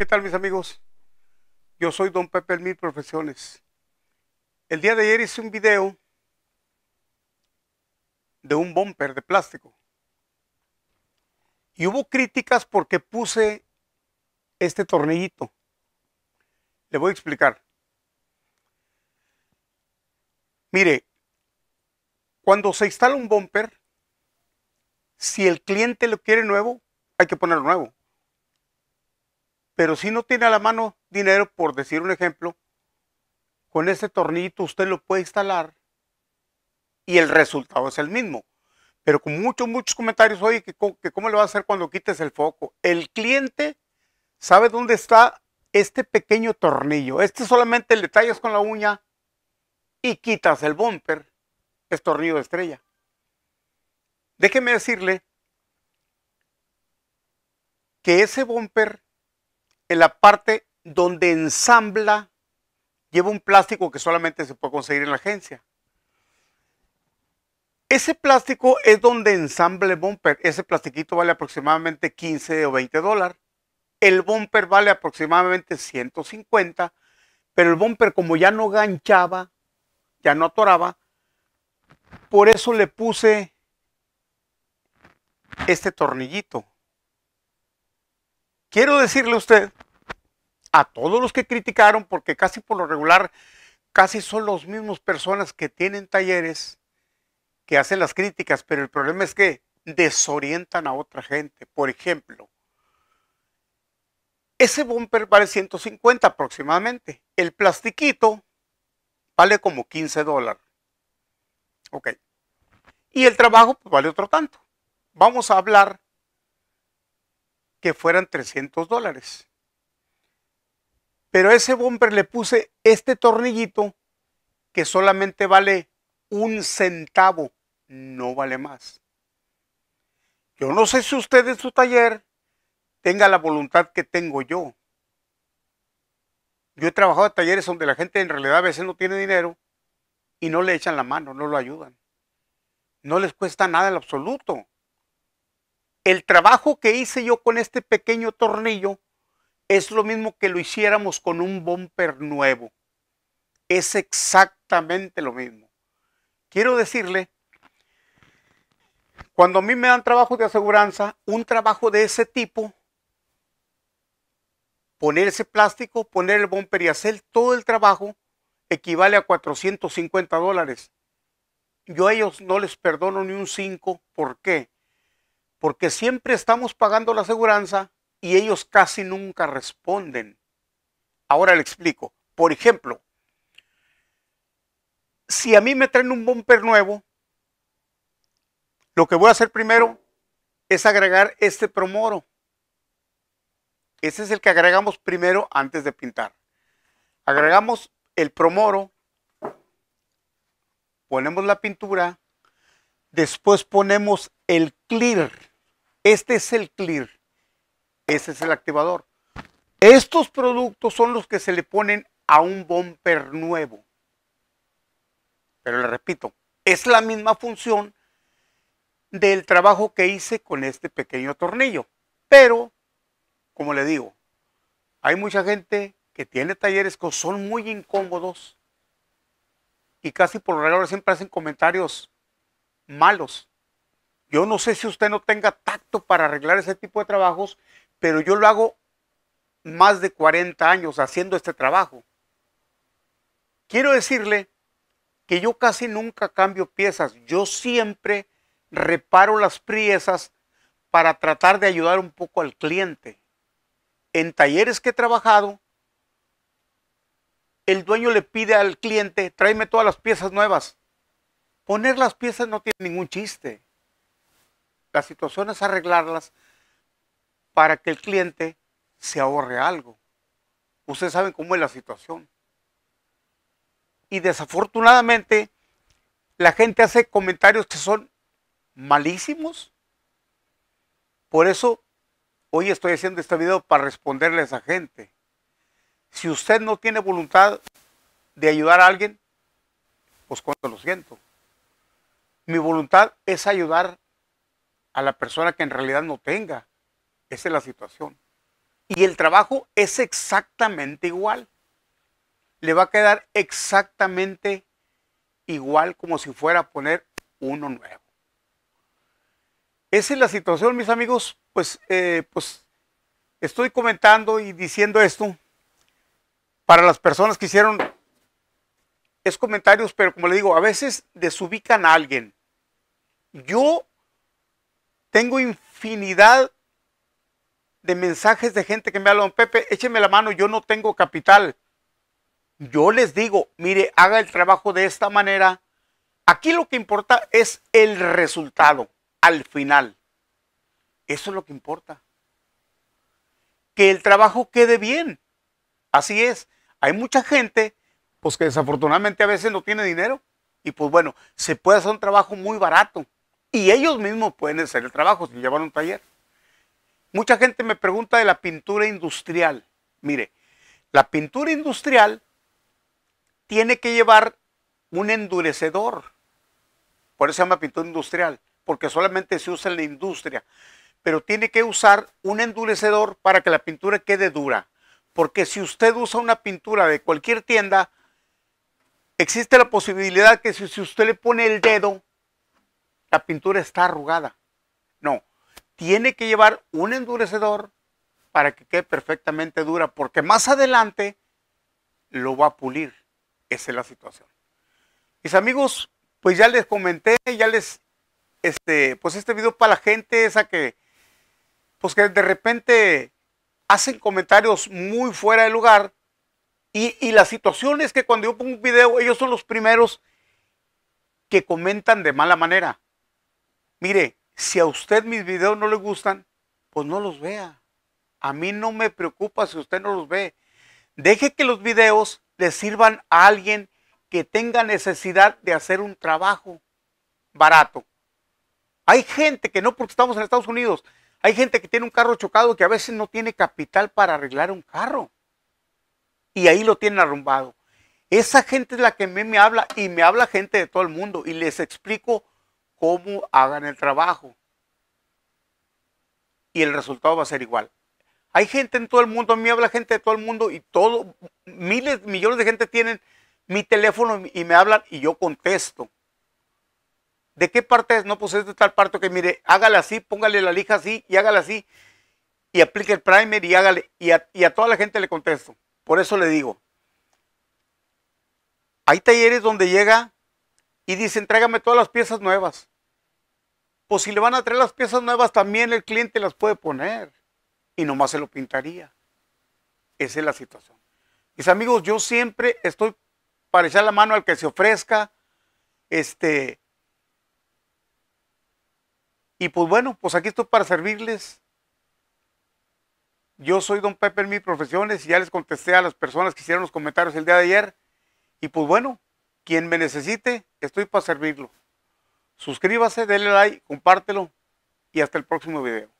¿Qué tal mis amigos? Yo soy Don Pepe el Mil Profesiones. El día de ayer hice un video de un bumper de plástico. Y hubo críticas porque puse este tornillito. Le voy a explicar. Mire, cuando se instala un bumper, si el cliente lo quiere nuevo, hay que ponerlo nuevo. Pero si no tiene a la mano dinero, por decir un ejemplo, con ese tornito usted lo puede instalar y el resultado es el mismo. Pero con muchos, muchos comentarios, hoy que, cómo lo va a hacer cuando quites el foco. El cliente sabe dónde está este pequeño tornillo. Este solamente le tallas con la uña y quitas el bumper. Es tornillo de estrella. Déjeme decirle que ese bumper en la parte donde ensambla, lleva un plástico que solamente se puede conseguir en la agencia. Ese plástico es donde ensambla el bumper. Ese plastiquito vale aproximadamente 15 o 20 dólares. El bumper vale aproximadamente 150, pero el bumper como ya no ganchaba, ya no atoraba, por eso le puse este tornillito. Quiero decirle a usted, a todos los que criticaron, porque casi por lo regular, casi son los mismos personas que tienen talleres que hacen las críticas, pero el problema es que desorientan a otra gente. Por ejemplo, ese bumper vale 150 aproximadamente. El plastiquito vale como 15 dólares. Ok. Y el trabajo pues, vale otro tanto. Vamos a hablar que fueran 300 dólares. Pero a ese bumper le puse este tornillito que solamente vale un centavo, no vale más. Yo no sé si usted en su taller tenga la voluntad que tengo yo. Yo he trabajado en talleres donde la gente en realidad a veces no tiene dinero y no le echan la mano, no lo ayudan. No les cuesta nada en absoluto el trabajo que hice yo con este pequeño tornillo es lo mismo que lo hiciéramos con un bumper nuevo. Es exactamente lo mismo. Quiero decirle, cuando a mí me dan trabajo de aseguranza, un trabajo de ese tipo, poner ese plástico, poner el bumper y hacer todo el trabajo, equivale a 450 dólares. Yo a ellos no les perdono ni un 5. ¿Por qué? porque siempre estamos pagando la aseguranza y ellos casi nunca responden. Ahora le explico. Por ejemplo, si a mí me traen un bumper nuevo, lo que voy a hacer primero es agregar este promoro. Ese es el que agregamos primero antes de pintar. Agregamos el promoro, ponemos la pintura, después ponemos el clear este es el clear. este es el activador. Estos productos son los que se le ponen a un bumper nuevo. Pero le repito, es la misma función del trabajo que hice con este pequeño tornillo. Pero, como le digo, hay mucha gente que tiene talleres que son muy incómodos y casi por lo regular siempre hacen comentarios malos. Yo no sé si usted no tenga tacto para arreglar ese tipo de trabajos, pero yo lo hago más de 40 años haciendo este trabajo. Quiero decirle que yo casi nunca cambio piezas. Yo siempre reparo las piezas para tratar de ayudar un poco al cliente. En talleres que he trabajado, el dueño le pide al cliente, tráeme todas las piezas nuevas. Poner las piezas no tiene ningún chiste las situaciones arreglarlas para que el cliente se ahorre algo. Ustedes saben cómo es la situación. Y desafortunadamente, la gente hace comentarios que son malísimos. Por eso, hoy estoy haciendo este video para responderles a gente. Si usted no tiene voluntad de ayudar a alguien, pues cuánto lo siento. Mi voluntad es ayudar a la persona que en realidad no tenga. Esa es la situación. Y el trabajo es exactamente igual. Le va a quedar exactamente igual como si fuera a poner uno nuevo. Esa es la situación, mis amigos. Pues, eh, pues estoy comentando y diciendo esto para las personas que hicieron es comentarios, pero como le digo, a veces desubican a alguien. Yo tengo infinidad de mensajes de gente que me habla, don Pepe, écheme la mano, yo no tengo capital. Yo les digo, mire, haga el trabajo de esta manera. Aquí lo que importa es el resultado al final. Eso es lo que importa. Que el trabajo quede bien. Así es. Hay mucha gente, pues que desafortunadamente a veces no tiene dinero. Y pues bueno, se puede hacer un trabajo muy barato. Y ellos mismos pueden hacer el trabajo si llevan un taller. Mucha gente me pregunta de la pintura industrial. Mire, la pintura industrial tiene que llevar un endurecedor. Por eso se llama pintura industrial, porque solamente se usa en la industria. Pero tiene que usar un endurecedor para que la pintura quede dura. Porque si usted usa una pintura de cualquier tienda, existe la posibilidad que si, si usted le pone el dedo, la pintura está arrugada. No, tiene que llevar un endurecedor para que quede perfectamente dura, porque más adelante lo va a pulir. Esa es la situación. Mis amigos, pues ya les comenté, ya les, este, pues este video para la gente esa que, pues que de repente hacen comentarios muy fuera de lugar. Y, y la situación es que cuando yo pongo un video, ellos son los primeros que comentan de mala manera. Mire, si a usted mis videos no le gustan, pues no los vea. A mí no me preocupa si usted no los ve. Deje que los videos le sirvan a alguien que tenga necesidad de hacer un trabajo barato. Hay gente que no, porque estamos en Estados Unidos, hay gente que tiene un carro chocado que a veces no tiene capital para arreglar un carro. Y ahí lo tienen arrumbado. Esa gente es la que a mí me habla y me habla gente de todo el mundo y les explico cómo hagan el trabajo. Y el resultado va a ser igual. Hay gente en todo el mundo, a mí habla gente de todo el mundo y todo, miles, millones de gente tienen mi teléfono y me hablan y yo contesto. ¿De qué parte es? No, pues es de tal parte que mire, hágale así, póngale la lija así y hágale así y aplique el primer y hágale. Y a, toda la gente le contesto. Por eso le digo, hay talleres donde llega y dice, tráigame todas las piezas nuevas. Pues si le van a traer las piezas nuevas, también el cliente las puede poner. Y nomás se lo pintaría. Esa es la situación. Mis amigos, yo siempre estoy para echar la mano al que se ofrezca. Este. Y pues bueno, pues aquí estoy para servirles. Yo soy Don Pepe en mis profesiones y ya les contesté a las personas que hicieron los comentarios el día de ayer. Y pues bueno, quien me necesite, estoy para servirlo. Suscríbase, denle like, compártelo y hasta el próximo video.